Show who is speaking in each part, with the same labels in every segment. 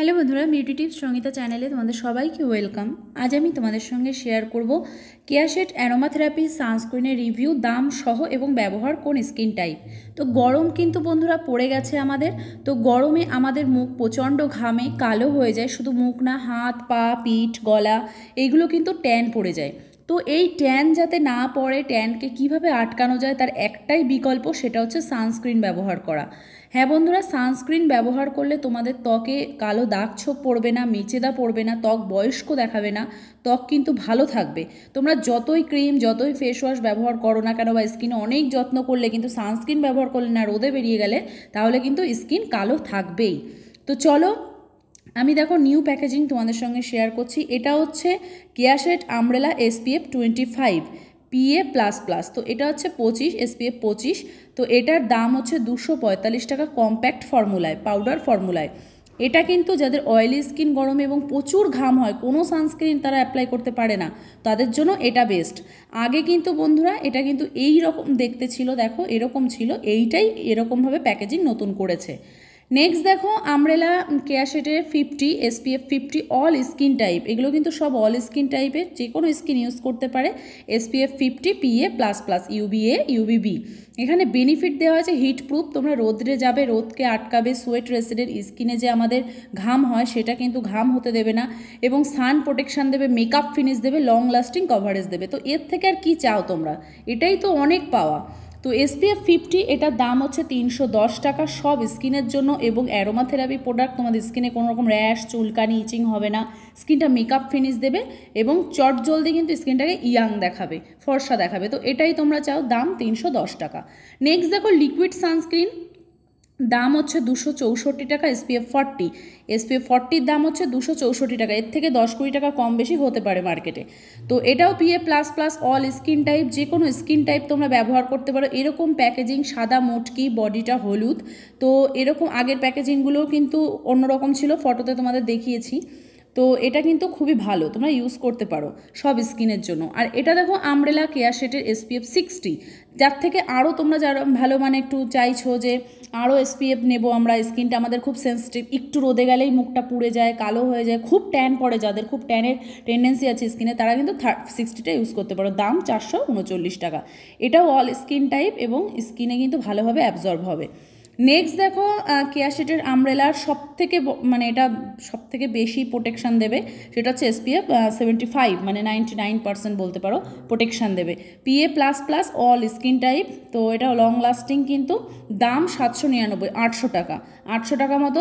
Speaker 1: hello বন্ধুরা beauty tips Sangeeta চ্যানেলে তোমাদের সবাইকে ওয়েলকাম আজ আমি তোমাদের সঙ্গে শেয়ার করব কেয়াশেট অ্যারোমাথেরাপি সানস্ক্রিনের রিভিউ দাম সহ এবং ব্যবহার কোন স্কিন টাইপ তো গরম কিন্তু বন্ধুরা পড়ে গেছে আমাদের তো গরমে আমাদের মুখ প্রচণ্ড ঘামে কালো হয়ে যায় শুধু মুখ না হাত পা পিঠ গলা এইগুলো কিন্তু ট্যান পড়ে যায় তো এই ট্যান যাতে না পড়ে ট্যানকে কিভাবে আটকানো যায় তার একটাই বিকল্প সেটা হচ্ছে সানস্ক্রিন ব্যবহার করা হ্যাঁ বন্ধুরা সানস্ক্রিন ব্যবহার করলে তোমাদের ত্বকে কালো দাগ ছোপ পড়বে না মেচেদা পড়বে না ত্বক বয়স্ক দেখাবে না ত্বক কিন্তু ভালো থাকবে তোমরা যতই ক্রিম যতই ফেস ওয়াশ ব্যবহার করো না কেন বা স্কিনে অনেক যত্ন করলে কিন্তু সানস্ক্রিন ব্যবহার করলে না রোদে বেরিয়ে গেলে তাহলে কিন্তু স্কিন কালো থাকবেই তো চলো আমি দেখো নিউ প্যাকেজিং তোমাদের সঙ্গে শেয়ার করছি এটা হচ্ছে Keya Seth umbrella SPF twenty five PA plus plus তো এটা হচ্ছে পঁচিশ এসপিএফ পঁচিশ তো এটার দাম হচ্ছে দুশো পঁয়তাল্লিশ টাকা কম্প্যাক্ট ফর্মুলায় পাউডার ফর্মুলায় এটা কিন্তু যাদের অয়েলি স্কিন গরমে এবং প্রচুর ঘাম হয় কোনো সানস্ক্রিন তারা অ্যাপ্লাই করতে পারে না তাদের জন্য এটা বেস্ট আগে কিন্তু বন্ধুরা এটা কিন্তু এই রকম দেখতে ছিল দেখো এরকম ছিল এইটাই এরকমভাবে প্যাকেজিং নতুন করেছে নেক্সট দেখো umbrella Keya fifty SPF fifty all skin type এগুলো কিন্তু সব অল স্কিন টাইপের যে কোনো স্কিন ইউজ করতে পারে SPF fifty PA plus plus UVA UVB এখানে বেনিফিট দেওয়া হয়েছে হিট প্রুফ তোমরা রোদ্রে যাবে রোদকে আটকাবে সোয়েট রেসিডেন্ট স্কিনে যে আমাদের ঘাম হয় সেটা কিন্তু ঘাম হতে দেবে না এবং সান প্রোটেকশান দেবে মেকআপ ফিনিশ দেবে লং লাস্টিং কভারেজ দেবে তো এর থেকে আর কি চাও তোমরা এটাই তো অনেক পাওয়া তো এসপিএফ ফিফটি এটার দাম হচ্ছে তিনশো দশ টাকা সব স্কিনের জন্য এবং অ্যারোমাথেরাপি প্রোডাক্ট তোমাদের স্কিনে কোনো রকম র্যাশ চুলকানি ইচিং হবে না স্কিনটা মেকআপ ফিনিশ দেবে এবং চট জলদি কিন্তু স্কিনটাকে ইয়াং দেখাবে ফর্সা দেখাবে তো এটাই তোমরা চাও দাম তিনশো দশ টাকা নেক্সট দেখো লিকুইড সানস্ক্রিন দাম হচ্ছে দুশো চৌষট্টি টাকা এসপিএফ ফর্টি এসপিএফ ফর্টির দাম হচ্ছে দুশো চৌষট্টি টাকা এর থেকে দশ কুড়ি টাকা কম বেশি হতে পারে মার্কেটে তো এটাও PA plus plus all skin type যে কোনো স্কিন টাইপ তোমরা ব্যবহার করতে পারো এরকম প্যাকেজিং সাদা মোটকি বডিটা হলুদ তো এরকম আগের প্যাকেজিংগুলোও কিন্তু অন্যরকম ছিল ফটোতে তোমাদের দেখিয়েছি তো এটা কিন্তু খুবই ভালো তোমরা ইউজ করতে পারো সব স্কিনের জন্য আর এটা দেখো আমরেলা কেয়ার শেটের এসপিএফ সিক্সটি যার থেকে আরও তোমরা যারা ভালো মানে একটু চাইছো যে আরও এসপিএফ নেবো আমরা স্কিনটা আমাদের খুব সেন্সিটিভ একটু রোদে গেলেই মুখটা পুড়ে যায় কালো হয়ে যায় খুব ট্যান পড়ে যাদের খুব ট্যানের টেন্ডেন্সি আছে স্কিনে তারা কিন্তু সিক্সটিটা ইউজ করতে পারো দাম চারশো উনচল্লিশ টাকা এটাও অল স্কিন টাইপ এবং স্কিনে কিন্তু ভালোভাবে অ্যাবজর্ব হবে নেক্সট দেখো কেয়া শেটের আমরেলার সব থেকে মানে এটা সব থেকে বেশি প্রোটেকশান দেবে সেটা হচ্ছে এসপিএফ সেভেন্টি ফাইভ মানে নাইনটি নাইন পার্সেন্ট বলতে পারো প্রোটেকশান দেবে PA plus plus all skin type তো এটা লং লাস্টিং কিন্তু দাম সাতশো নিরানব্বই আটশো টাকা আটশো টাকা মতো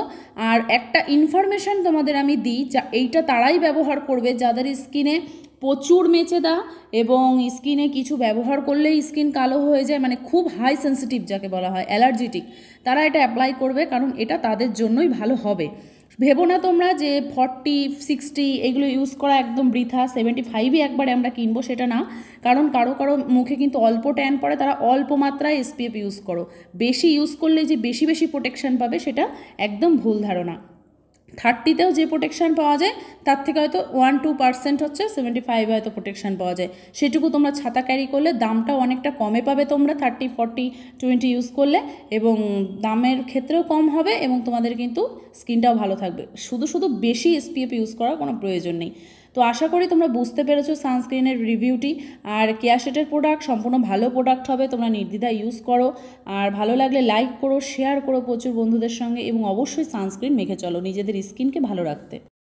Speaker 1: আর একটা ইনফরমেশান তোমাদের আমি দিই যা এইটা তারাই ব্যবহার করবে যাদের স্কিনে প্রচুর মেচেদা এবং স্কিনে কিছু ব্যবহার করলেই স্কিন কালো হয়ে যায় মানে খুব হাই সেন্সিটিভ যাকে বলা হয় অ্যালার্জিটিক তারা এটা অ্যাপ্লাই করবে কারণ এটা তাদের জন্যই ভালো হবে ভেবো না তোমরা যে ফর্টি সিক্সটি এগুলো ইউজ করা একদম বৃথা সেভেন্টি ফাইভই একবারে আমরা কিনবো সেটা না কারণ কারো কারো মুখে কিন্তু অল্প ট্যান পড়ে তারা অল্প মাত্রায় এসপিএফ ইউজ করো বেশি ইউজ করলে যে বেশি বেশি প্রোটেকশান পাবে সেটা একদম ভুল ধারণা থার্টিতেও যে প্রোটেকশান পাওয়া যায় তার থেকে হয়তো ওয়ান টু পার্সেন্ট হচ্ছে সেভেন্টি ফাইভে হয়তো প্রোটেকশান পাওয়া যায় সেটুকু তোমরা ছাতা ক্যারি করলে দামটাও অনেকটা কমে পাবে তোমরা থার্টি ফর্টি টোয়েন্টি ইউজ করলে এবং দামের ক্ষেত্রেও কম হবে এবং তোমাদের কিন্তু স্কিনটাও ভালো থাকবে শুধু শুধু বেশি এসপিএফ ইউজ করার কোনো প্রয়োজন নেই তো আশা করি তোমরা বুঝতে পেরেছো সানস্ক্রিনের রিভিউটি আর কেয়ার প্রোডাক্ট সম্পূর্ণ ভালো প্রোডাক্ট হবে তোমরা নির্দ্বিধা ইউজ করো আর ভালো লাগলে লাইক করো শেয়ার করো প্রচুর বন্ধুদের সঙ্গে এবং অবশ্যই সানস্ক্রিন মেখে চলো নিজেদের স্কিনকে ভালো রাখতে